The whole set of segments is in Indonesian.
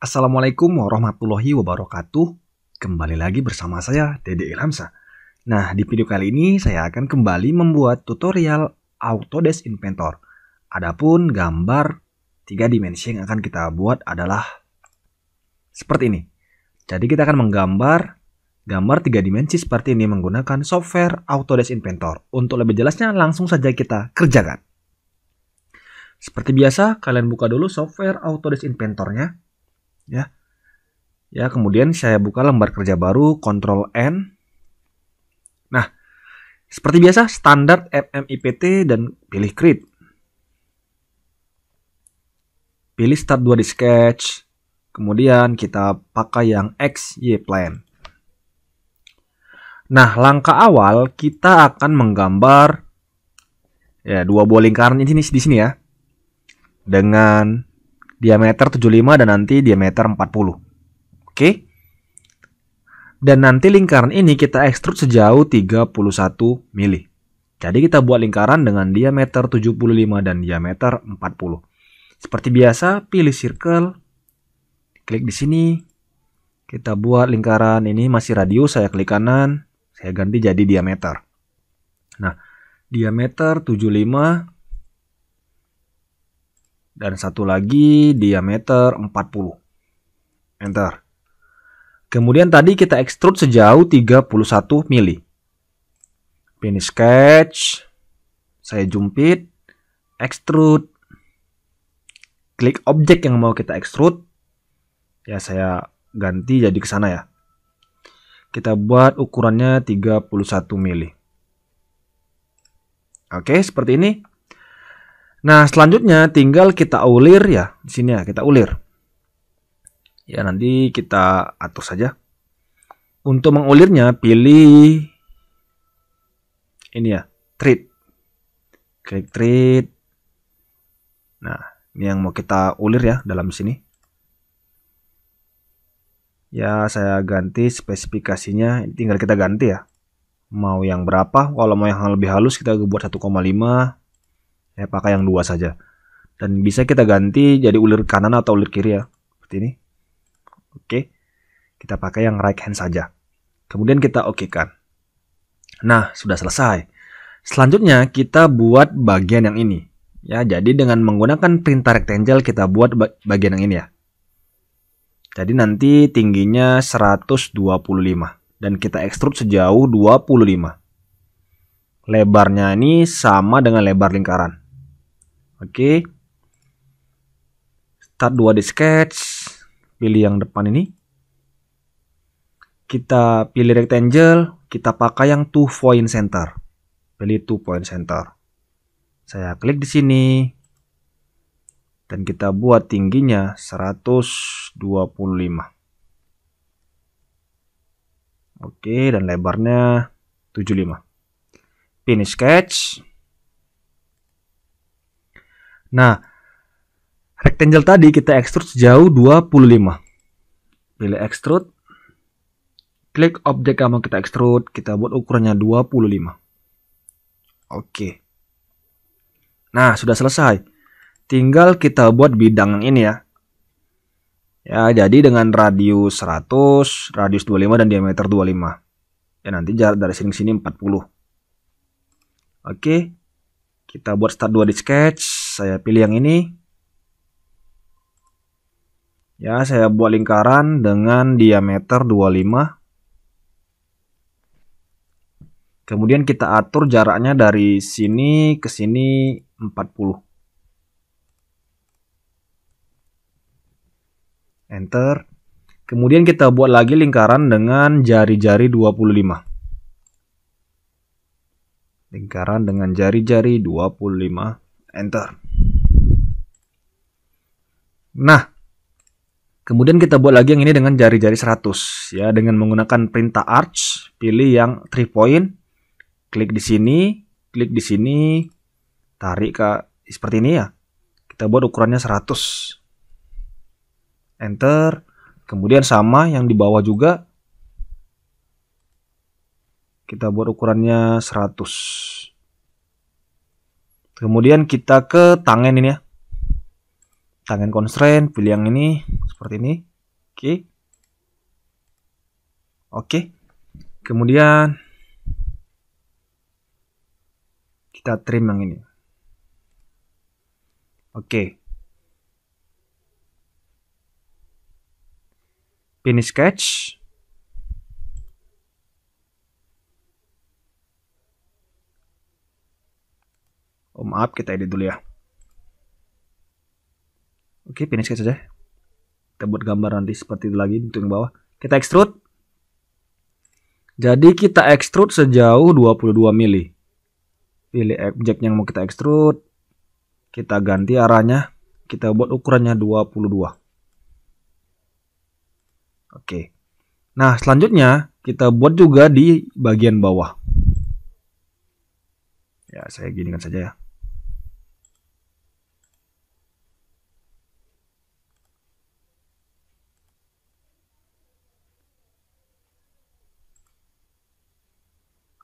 Assalamualaikum warahmatullahi wabarakatuh. Kembali lagi bersama saya Dede Ilhamsa. Nah, di video kali ini saya akan kembali membuat tutorial Autodesk Inventor. Adapun gambar tiga dimensi yang akan kita buat adalah seperti ini. Jadi kita akan menggambar gambar tiga dimensi seperti ini menggunakan software Autodesk Inventor. Untuk lebih jelasnya langsung saja kita kerjakan. Seperti biasa, kalian buka dulu software Autodesk Inventornya. nya ya. Ya, kemudian saya buka lembar kerja baru Control N. Nah, seperti biasa standar FMIPT dan pilih create. Pilih start 2 di sketch. Kemudian kita pakai yang X Y plan. Nah, langkah awal kita akan menggambar ya dua buah lingkaran ini di sini ya. Dengan diameter 75 dan nanti diameter 40. Oke. Dan nanti lingkaran ini kita ekstrud sejauh 31 mili. Jadi kita buat lingkaran dengan diameter 75 dan diameter 40. Seperti biasa, pilih circle, klik di sini. Kita buat lingkaran ini masih radius, saya klik kanan, saya ganti jadi diameter. Nah, diameter 75 dan satu lagi diameter 40. Enter. Kemudian tadi kita extrude sejauh 31 mili. Finish sketch. Saya jumpit. Extrude. Klik objek yang mau kita extrude. Ya saya ganti jadi ke sana ya. Kita buat ukurannya 31 mili. Oke, seperti ini. Nah, selanjutnya tinggal kita ulir ya. Di sini ya, kita ulir. Ya, nanti kita atur saja. Untuk mengulirnya, pilih ini ya, treat. Klik treat. Nah, ini yang mau kita ulir ya dalam sini. Ya, saya ganti spesifikasinya. Tinggal kita ganti ya. Mau yang berapa? Kalau mau yang lebih halus, kita buat 1,5 saya eh, pakai yang dua saja dan bisa kita ganti jadi ulir kanan atau ulir kiri ya seperti ini oke kita pakai yang right hand saja kemudian kita oke kan nah sudah selesai selanjutnya kita buat bagian yang ini ya jadi dengan menggunakan perintah rectangle kita buat bagian yang ini ya jadi nanti tingginya 125 dan kita extrude sejauh 25. Lebarnya ini sama dengan lebar lingkaran. Oke. Start 2 di sketch. Pilih yang depan ini. Kita pilih rectangle, kita pakai yang 2 point center. Pilih 2 point center. Saya klik di sini. Dan kita buat tingginya 125. Oke, dan lebarnya 75. Finish sketch. Nah, rectangle tadi kita extrude sejauh 25. Pilih extrude. Klik objek yang mau kita extrude, kita buat ukurannya 25. Oke. Nah, sudah selesai. Tinggal kita buat bidang ini ya. Ya, jadi dengan radius 100, radius 25 dan diameter 25. Ya nanti jarak dari sini ke sini 40. Oke. Kita buat start 2 di sketch saya pilih yang ini. Ya, saya buat lingkaran dengan diameter 25. Kemudian kita atur jaraknya dari sini ke sini 40. Enter. Kemudian kita buat lagi lingkaran dengan jari-jari 25. Lingkaran dengan jari-jari 25. Enter. Nah, kemudian kita buat lagi yang ini dengan jari-jari 100 ya dengan menggunakan perintah arch, pilih yang 3 point, klik di sini, klik di sini, tarik ke seperti ini ya. Kita buat ukurannya 100. Enter. Kemudian sama yang di bawah juga kita buat ukurannya 100. Kemudian kita ke tangan ini ya kangen constraint pilih yang ini seperti ini oke okay. oke okay. kemudian kita trim yang ini oke okay. finish sketch Oh maaf kita edit dulu ya Oke, finish saja. Kita buat gambar nanti seperti itu lagi untuk yang bawah. Kita extrude. Jadi kita extrude sejauh 22 mili. Pilih objek eh, yang mau kita extrude. Kita ganti arahnya. Kita buat ukurannya 22. Oke. Nah, selanjutnya kita buat juga di bagian bawah. Ya, saya ginikan saja ya.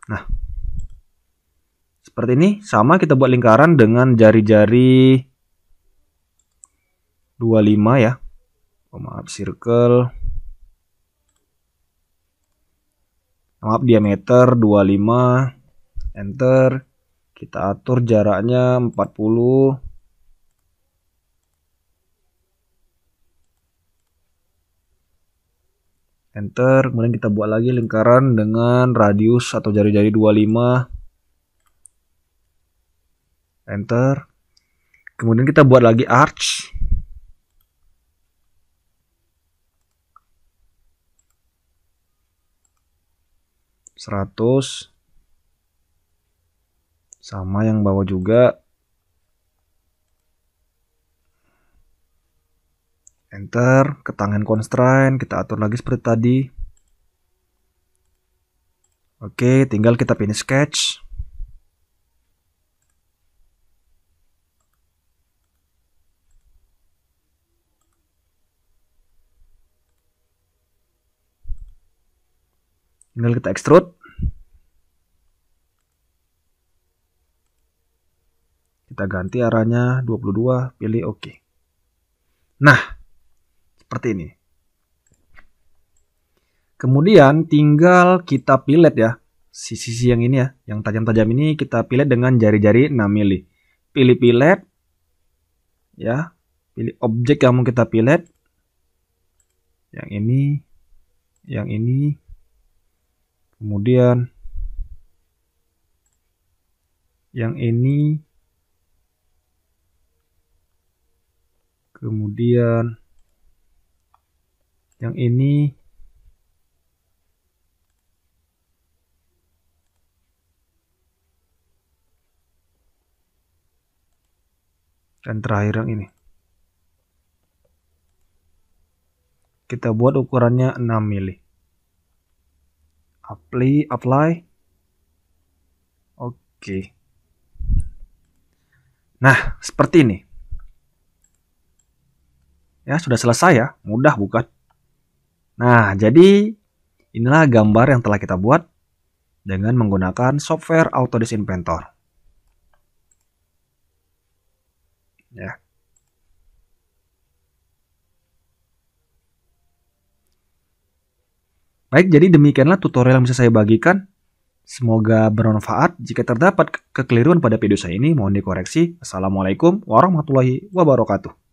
Nah, seperti ini sama kita buat lingkaran dengan jari-jari 25 ya. Oh, maaf circle. Maaf diameter 25. Enter. Kita atur jaraknya 40. enter kemudian kita buat lagi lingkaran dengan radius atau jari-jari 25 enter kemudian kita buat lagi arch seratus sama yang bawah juga enter ke tangan constraint kita atur lagi seperti tadi Oke, tinggal kita pilih sketch. Tinggal kita extrude. Kita ganti arahnya 22, pilih oke. OK. Nah, seperti ini. Kemudian tinggal kita pilet ya. Sisi-sisi yang ini ya, yang tajam-tajam ini kita pilet dengan jari-jari 6 mili. Pilih pilet ya. Pilih objek yang mau kita pilet. Yang ini, yang ini. Kemudian yang ini. Kemudian yang ini dan terakhir yang ini kita buat ukurannya 6 mili apply apply oke okay. nah seperti ini ya sudah selesai ya mudah bukan Nah, jadi inilah gambar yang telah kita buat dengan menggunakan software Autodesk Inventor. Ya. Baik, jadi demikianlah tutorial yang bisa saya bagikan. Semoga bermanfaat. Jika terdapat kekeliruan pada video saya ini, mohon dikoreksi. Assalamualaikum warahmatullahi wabarakatuh.